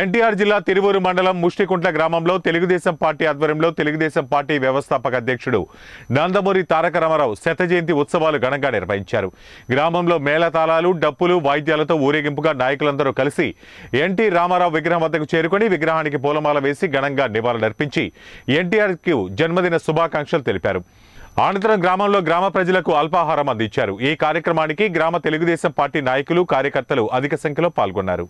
ఎన్టీఆర్ జిల్లా తిరువూరు మండలం ముష్టికుంట్ల గ్రామంలో తెలుగుదేశం పార్టీ ఆధ్వర్యంలో తెలుగుదేశం పార్టీ వ్యవస్థాపక అధ్యక్షుడు నందమూరి తారక రామారావు శత జయంతి ఉత్సవాలు ఘనంగా నిర్వహించారు గ్రామంలో మేళతాళాలు డప్పులు వాయిద్యాలతో ఊరేగింపుగా నాయకులందరూ కలిసి ఎన్టీ రామారావు విగ్రహం వద్దకు చేరుకుని విగ్రహానికి పూలమాల వేసి ఘనంగా నివాళులర్పించి ఎన్టీఆర్కు జన్మదిన శుభాకాంక్షలు తెలిపారు అనంతరం గ్రామంలో గ్రామ ప్రజలకు అల్పాహారం అందించారు ఈ కార్యక్రమానికి గ్రామ తెలుగుదేశం పార్టీ నాయకులు కార్యకర్తలు అధిక సంఖ్యలో పాల్గొన్నారు